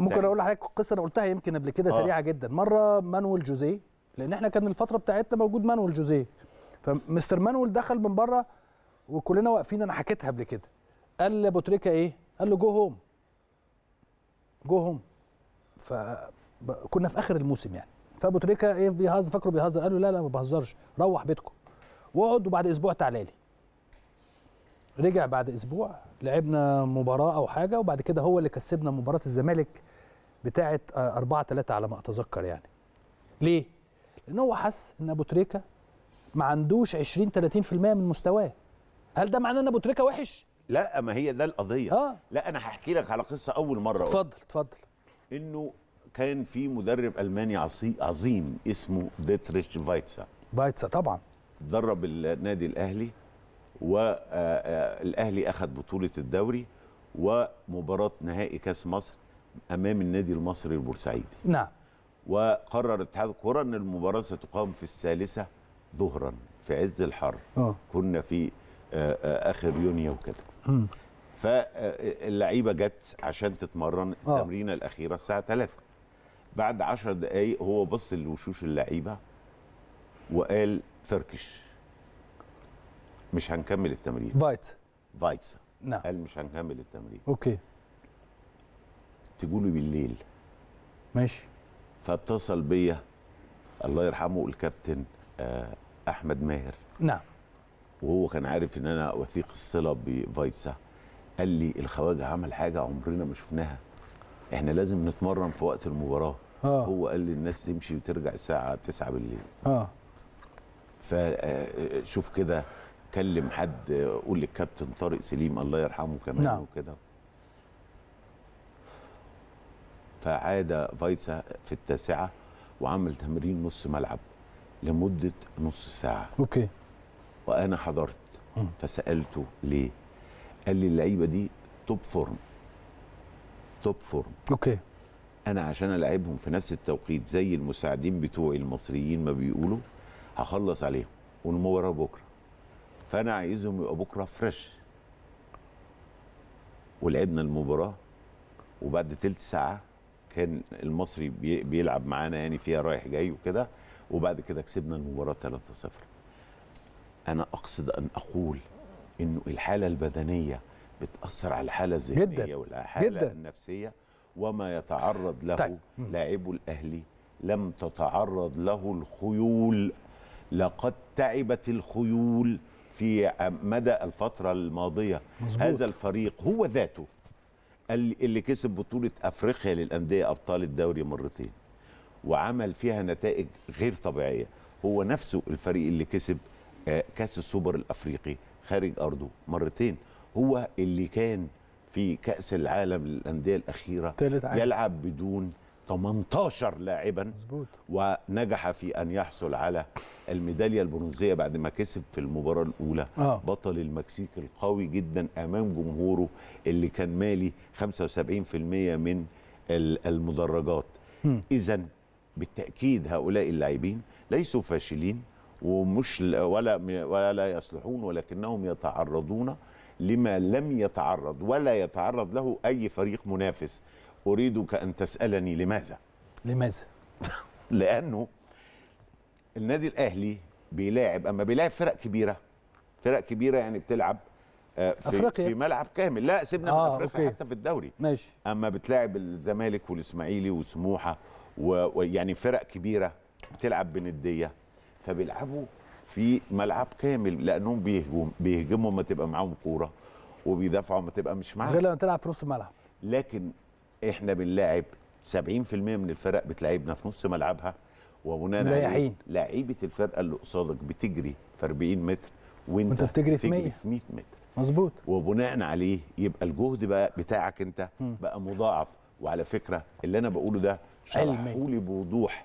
ممكن اقول لحضرتك قصه انا قلتها يمكن قبل كده آه. سريعه جدا مره مانويل جوزيه لان احنا كان الفتره بتاعتنا موجود مانويل جوزيه فمستر مانويل دخل من بره وكلنا واقفين انا حكيتها قبل كده قال لابو تريكه ايه قال له جو هوم جو هوم فكنا في اخر الموسم يعني فابو تريكه ايه بيهزر فاكره بيهزر قال له لا لا ما بهزرش روح بيتكم واقعد وبعد اسبوع تعالى لي رجع بعد اسبوع لعبنا مباراه او حاجه وبعد كده هو اللي كسبنا مباراه الزمالك بتاعه 4 3 على ما اتذكر يعني ليه لان هو حس ان ابو تريكه ما عندوش 20 30% من مستواه هل ده معناه ان ابو تريكه وحش لا ما هي ده القضيه آه. لا انا هحكي لك على قصه اول مره اتفضل اتفضل انه كان في مدرب الماني عصي عظيم اسمه ديتريش فايتسا فايتسا طبعا درب النادي الاهلي والاهلي آه، آه، اخذ بطوله الدوري ومباراه نهائي كاس مصر امام النادي المصري البورسعيدي نعم وقرر اتحاد الكره ان المباراه ستقام في الثالثه ظهرا في عز الحر أوه. كنا في آه، اخر يونيو وكده فاللعيبه جت عشان تتمرن التمرينه الاخيره الساعه 3 بعد 10 دقائق هو بص لوشوش اللعيبه وقال فركش مش هنكمل التمرين فايتس فايتس نعم قال مش هنكمل التمرين اوكي تقولي بالليل ماشي فاتصل بيا الله يرحمه الكابتن آه، احمد ماهر نعم وهو كان عارف ان انا وثيق الصله بفايتسا قال لي الخواجه عمل حاجه عمرنا ما شفناها احنا لازم نتمرن في وقت المباراه آه. هو قال لي الناس تمشي وترجع الساعه 9 بالليل اه فشوف آه، آه، كده كلم حد قول للكابتن طارق سليم الله يرحمه كمان نعم. وكده فعاد فايسا في التاسعه وعمل تمرين نص ملعب لمده نص ساعه اوكي وانا حضرت م. فسالته ليه قال لي اللعيبه دي توب فورم توب فورم اوكي انا عشان العبهم في نفس التوقيت زي المساعدين بتوعي المصريين ما بيقولوا هخلص عليهم والمباراه بكره فانا عايزهم يبقوا بكره فريش ولعبنا المباراه وبعد تلت ساعه كان المصري بيلعب معانا يعني فيها رايح جاي وكده وبعد كده كسبنا المباراه 3-0 انا اقصد ان اقول انه الحاله البدنيه بتاثر على الحاله الذهنيه والحاله جداً. النفسيه وما يتعرض له طيب. لاعبو الاهلي لم تتعرض له الخيول لقد تعبت الخيول في آه، مدى الفترة الماضية مزبوط. هذا الفريق هو ذاته اللي كسب بطولة أفريقيا للأندية أبطال الدوري مرتين وعمل فيها نتائج غير طبيعية هو نفسه الفريق اللي كسب آه، كأس السوبر الأفريقي خارج أرضه مرتين هو اللي كان في كأس العالم للأندية الأخيرة يلعب بدون 18 لاعبا مزبوط. ونجح في ان يحصل على الميداليه البرونزيه بعد ما كسب في المباراه الاولى آه. بطل المكسيك القوي جدا امام جمهوره اللي كان مالي 75% من المدرجات اذا بالتاكيد هؤلاء اللاعبين ليسوا فاشلين ومش ولا ولا يصلحون ولكنهم يتعرضون لما لم يتعرض ولا يتعرض له اي فريق منافس أريدك أن تسألني لماذا لماذا لأنه النادي الأهلي بيلاعب أما بيلاعب فرق كبيرة فرق كبيرة يعني بتلعب آه، في أفريقيا. في ملعب كامل لا سيبنا آه من افريقيا أوكي. حتى في الدوري ماشي اما بتلاعب الزمالك والاسماعيلي وسموحه ويعني فرق كبيره بتلعب بنديه فبيلعبوا في ملعب كامل لانهم بيهجم بيهجموا ما تبقى معاهم كوره وبيدافعوا ما تبقى مش معاهم غير لما تلعب في نص الملعب لكن احنا بنلاعب 70% من الفرق بتلاعبنا في نص ملعبها وبناء عليه لعيبه الفرقه اللي قصادك بتجري في 40 متر وانت, وانت بتجري في 100 في 100 متر مظبوط وبناء عليه يبقى الجهد بقى بتاعك انت م. بقى مضاعف وعلى فكره اللي انا بقوله ده شرحه لي بوضوح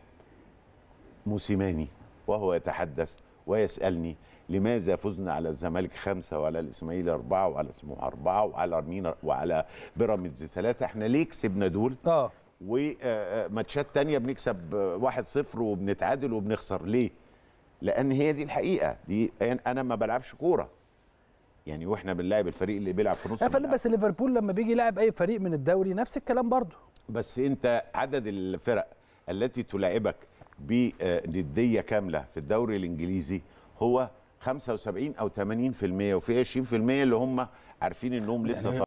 موسيماني وهو يتحدث ويسألني لماذا فزنا على الزمالك خمسة وعلى الإسماعيلي أربعة وعلى سموحة أربعة وعلى أرمينا وعلى بيراميدز ثلاثة إحنا ليه كسبنا دول؟ آه وماتشات آه، آه، تانية بنكسب واحد صفر وبنتعادل وبنخسر ليه؟ لأن هي دي الحقيقة دي أنا ما بلعبش كورة يعني واحنا بنلاعب الفريق اللي بيلعب في نص الملعب بس ليفربول لما بيجي يلاعب اي فريق من الدوري نفس الكلام برضه بس انت عدد الفرق التي تلاعبك بنديه كامله في الدوري الانجليزي هو 75 او 80% وفي 20% اللي هم عارفين انهم لسه يعني